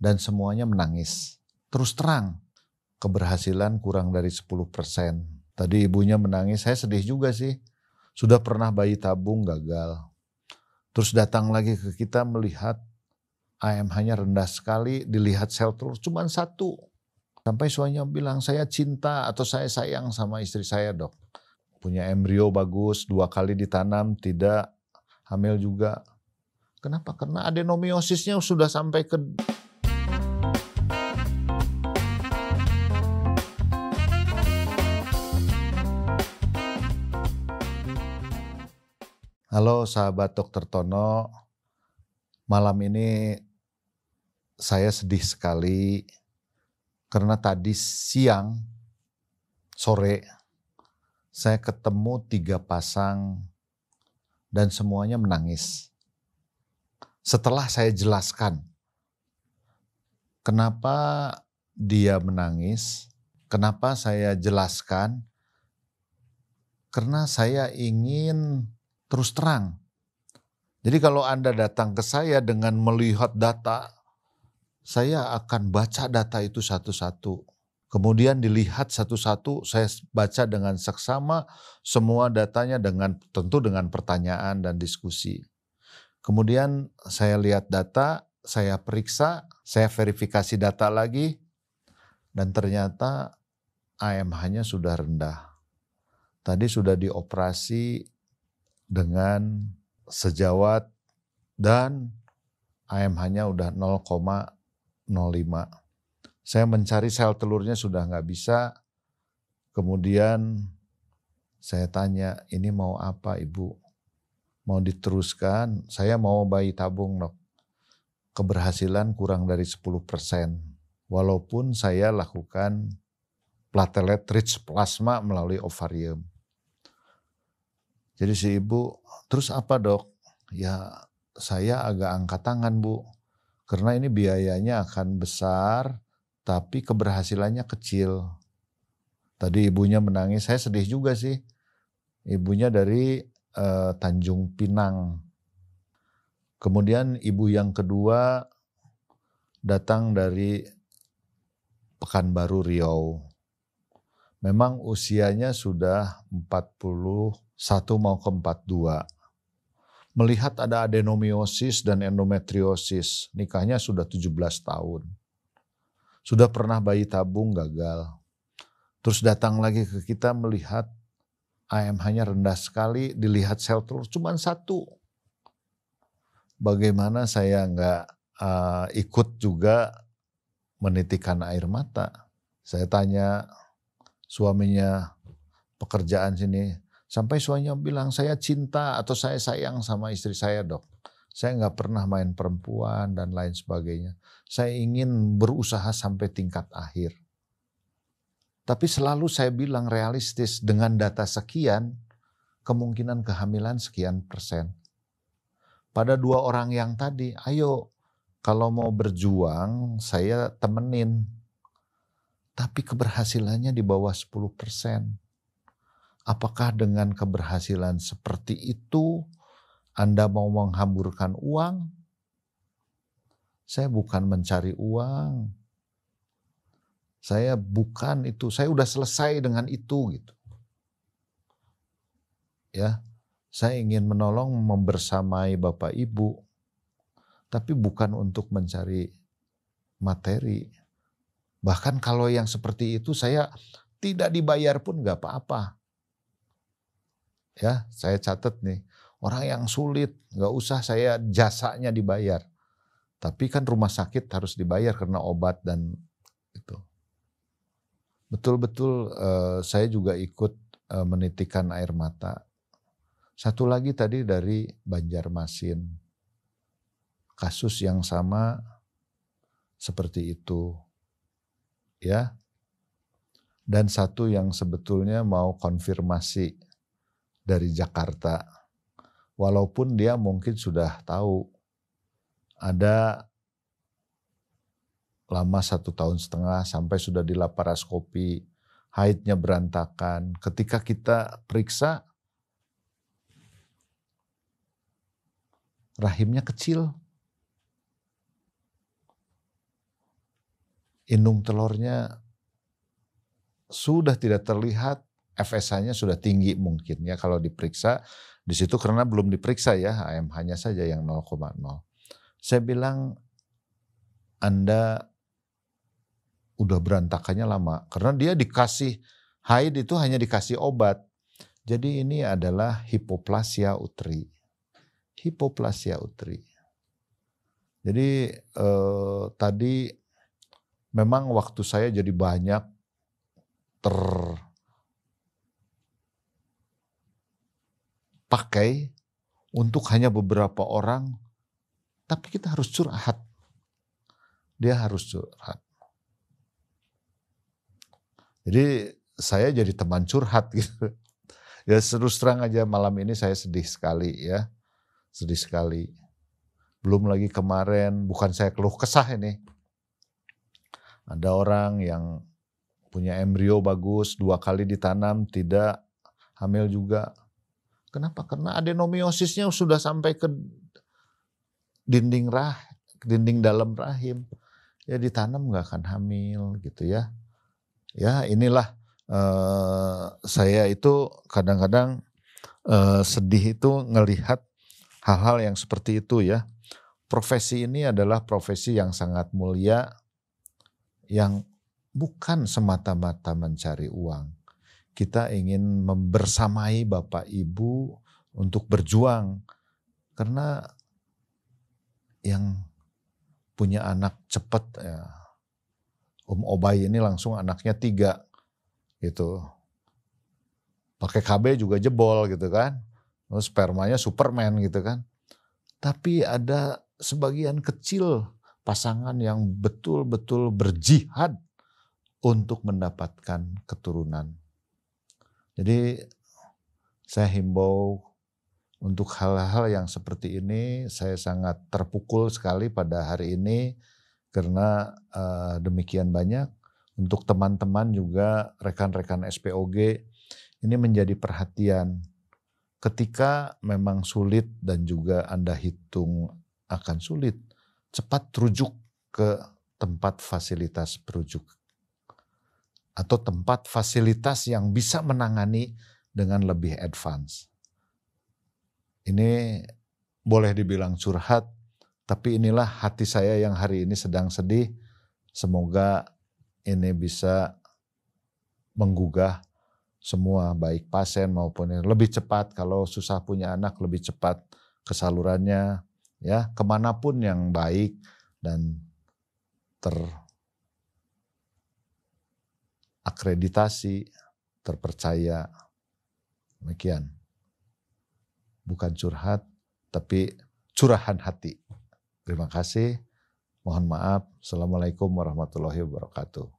dan semuanya menangis. Terus terang, keberhasilan kurang dari 10%. Tadi ibunya menangis, saya sedih juga sih. Sudah pernah bayi tabung gagal. Terus datang lagi ke kita melihat AMH-nya rendah sekali, dilihat sel terus cuma satu. Sampai suaminya bilang, saya cinta atau saya sayang sama istri saya dok. Punya embrio bagus, dua kali ditanam, tidak hamil juga. Kenapa? Karena adenomiosisnya sudah sampai ke Halo sahabat Dokter Tono, malam ini saya sedih sekali karena tadi siang sore saya ketemu tiga pasang dan semuanya menangis. Setelah saya jelaskan kenapa dia menangis, kenapa saya jelaskan, karena saya ingin terus terang. Jadi kalau Anda datang ke saya dengan melihat data, saya akan baca data itu satu-satu. Kemudian dilihat satu-satu, saya baca dengan seksama semua datanya dengan tentu dengan pertanyaan dan diskusi. Kemudian saya lihat data, saya periksa, saya verifikasi data lagi, dan ternyata AMH-nya sudah rendah. Tadi sudah dioperasi dengan sejawat dan AMH-nya udah 0,05. Saya mencari sel telurnya sudah nggak bisa. Kemudian saya tanya, ini mau apa ibu? Mau diteruskan? Saya mau bayi tabung dok. Keberhasilan kurang dari 10%. persen. Walaupun saya lakukan platelet rich plasma melalui ovarium. Jadi si ibu, terus apa dok? Ya saya agak angkat tangan bu, karena ini biayanya akan besar, tapi keberhasilannya kecil. Tadi ibunya menangis, saya sedih juga sih. Ibunya dari eh, Tanjung Pinang. Kemudian ibu yang kedua datang dari Pekanbaru Riau memang usianya sudah 41 mau ke 42. Melihat ada adenomiosis dan endometriosis, nikahnya sudah 17 tahun. Sudah pernah bayi tabung gagal. Terus datang lagi ke kita melihat AMH-nya rendah sekali, dilihat sel telur cuma satu. Bagaimana saya nggak uh, ikut juga menitikan air mata? Saya tanya suaminya pekerjaan sini sampai suaminya bilang saya cinta atau saya sayang sama istri saya dok saya nggak pernah main perempuan dan lain sebagainya saya ingin berusaha sampai tingkat akhir tapi selalu saya bilang realistis dengan data sekian kemungkinan kehamilan sekian persen pada dua orang yang tadi ayo kalau mau berjuang saya temenin tapi keberhasilannya di bawah 10%. persen. Apakah dengan keberhasilan seperti itu Anda mau menghamburkan uang? Saya bukan mencari uang. Saya bukan itu, saya udah selesai dengan itu gitu. Ya, saya ingin menolong membersamai Bapak Ibu, tapi bukan untuk mencari materi Bahkan kalau yang seperti itu saya tidak dibayar pun nggak apa-apa. Ya, saya catat nih. Orang yang sulit, nggak usah saya jasanya dibayar. Tapi kan rumah sakit harus dibayar karena obat dan itu. Betul-betul eh, saya juga ikut eh, menitikan air mata. Satu lagi tadi dari Banjarmasin. Kasus yang sama seperti itu ya. Dan satu yang sebetulnya mau konfirmasi dari Jakarta. Walaupun dia mungkin sudah tahu ada lama satu tahun setengah sampai sudah di laparoskopi, haidnya berantakan. Ketika kita periksa, rahimnya kecil, indung telurnya sudah tidak terlihat, FSH-nya sudah tinggi mungkin ya kalau diperiksa di situ karena belum diperiksa ya AMH-nya saja yang 0,0. Saya bilang Anda udah berantakannya lama karena dia dikasih haid itu hanya dikasih obat. Jadi ini adalah hipoplasia uteri. Hipoplasia uteri. Jadi eh, tadi memang waktu saya jadi banyak terpakai untuk hanya beberapa orang, tapi kita harus curhat. Dia harus curhat. Jadi saya jadi teman curhat gitu. Ya terus terang aja malam ini saya sedih sekali ya. Sedih sekali. Belum lagi kemarin, bukan saya keluh kesah ini ada orang yang punya embrio bagus, dua kali ditanam tidak hamil juga. Kenapa? Karena adenomiosisnya sudah sampai ke dinding rah, dinding dalam rahim. Ya ditanam nggak akan hamil gitu ya. Ya inilah eh, saya itu kadang-kadang eh, sedih itu ngelihat hal-hal yang seperti itu ya. Profesi ini adalah profesi yang sangat mulia, yang bukan semata-mata mencari uang. Kita ingin membersamai Bapak Ibu untuk berjuang karena yang punya anak cepat ya. Om Obay ini langsung anaknya tiga gitu. Pakai KB juga jebol gitu kan. Terus spermanya Superman gitu kan. Tapi ada sebagian kecil pasangan yang betul-betul berjihad untuk mendapatkan keturunan. Jadi saya himbau untuk hal-hal yang seperti ini saya sangat terpukul sekali pada hari ini karena uh, demikian banyak untuk teman-teman juga rekan-rekan SPOG ini menjadi perhatian ketika memang sulit dan juga Anda hitung akan sulit cepat rujuk ke tempat fasilitas perujuk atau tempat fasilitas yang bisa menangani dengan lebih advance. Ini boleh dibilang curhat, tapi inilah hati saya yang hari ini sedang sedih. Semoga ini bisa menggugah semua baik pasien maupun yang lebih cepat kalau susah punya anak lebih cepat kesalurannya ya kemanapun yang baik dan terakreditasi, terpercaya. Demikian. Bukan curhat, tapi curahan hati. Terima kasih. Mohon maaf. Assalamualaikum warahmatullahi wabarakatuh.